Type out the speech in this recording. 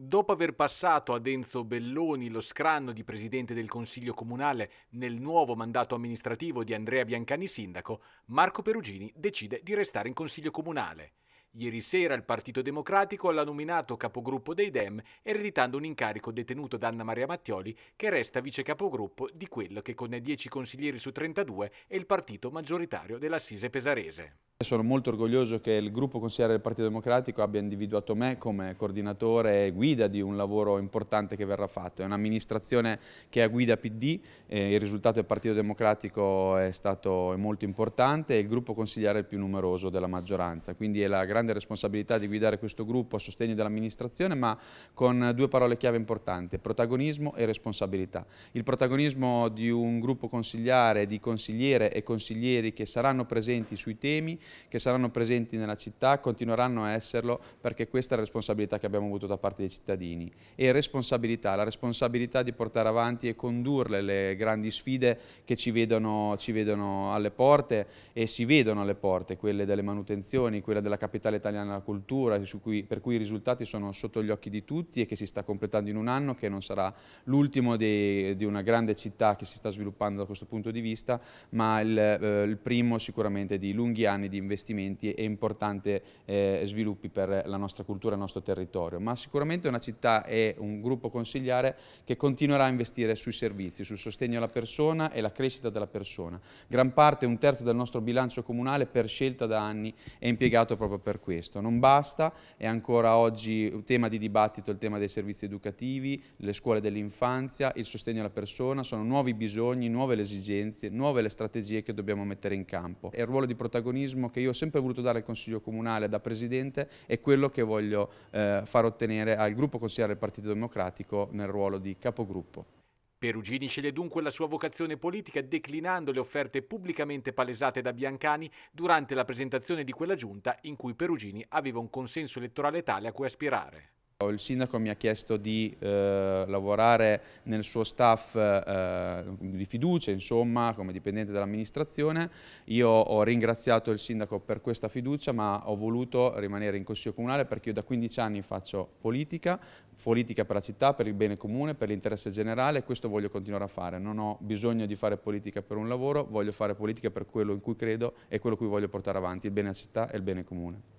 Dopo aver passato ad Enzo Belloni lo scranno di presidente del Consiglio Comunale nel nuovo mandato amministrativo di Andrea Biancani sindaco, Marco Perugini decide di restare in Consiglio Comunale. Ieri sera il Partito Democratico l'ha nominato capogruppo dei Dem, ereditando un incarico detenuto da Anna Maria Mattioli, che resta vice capogruppo di quello che con 10 consiglieri su 32 è il partito maggioritario dell'Assise Pesarese. Sono molto orgoglioso che il gruppo consigliere del Partito Democratico abbia individuato me come coordinatore e guida di un lavoro importante che verrà fatto. È un'amministrazione che è a guida PD, eh, il risultato del Partito Democratico è stato molto importante e il gruppo consigliere è il più numeroso della maggioranza. Quindi è la grande responsabilità di guidare questo gruppo a sostegno dell'amministrazione ma con due parole chiave importanti, protagonismo e responsabilità. Il protagonismo di un gruppo consigliare, di consigliere e consiglieri che saranno presenti sui temi che saranno presenti nella città, continueranno a esserlo perché questa è la responsabilità che abbiamo avuto da parte dei cittadini. E responsabilità, la responsabilità di portare avanti e condurre le grandi sfide che ci vedono, ci vedono alle porte e si vedono alle porte, quelle delle manutenzioni, quella della capitale italiana della cultura, cui, per cui i risultati sono sotto gli occhi di tutti e che si sta completando in un anno che non sarà l'ultimo di una grande città che si sta sviluppando da questo punto di vista, ma il, eh, il primo sicuramente di lunghi anni di investimenti e importanti eh, sviluppi per la nostra cultura e il nostro territorio, ma sicuramente una città e un gruppo consigliare che continuerà a investire sui servizi, sul sostegno alla persona e la crescita della persona. Gran parte, un terzo del nostro bilancio comunale per scelta da anni è impiegato proprio per questo. Non basta, è ancora oggi un tema di dibattito il tema dei servizi educativi, le scuole dell'infanzia, il sostegno alla persona, sono nuovi bisogni, nuove le esigenze, nuove le strategie che dobbiamo mettere in campo. È il ruolo di protagonismo meccanismo che io ho sempre voluto dare al Consiglio Comunale da Presidente è quello che voglio eh, far ottenere al gruppo consigliere del Partito Democratico nel ruolo di capogruppo. Perugini sceglie dunque la sua vocazione politica declinando le offerte pubblicamente palesate da Biancani durante la presentazione di quella giunta in cui Perugini aveva un consenso elettorale tale a cui aspirare. Il sindaco mi ha chiesto di eh, lavorare nel suo staff eh, di fiducia, insomma, come dipendente dell'amministrazione. Io ho ringraziato il sindaco per questa fiducia, ma ho voluto rimanere in Consiglio Comunale perché io da 15 anni faccio politica, politica per la città, per il bene comune, per l'interesse generale e questo voglio continuare a fare. Non ho bisogno di fare politica per un lavoro, voglio fare politica per quello in cui credo e quello cui voglio portare avanti, il bene della città e il bene comune.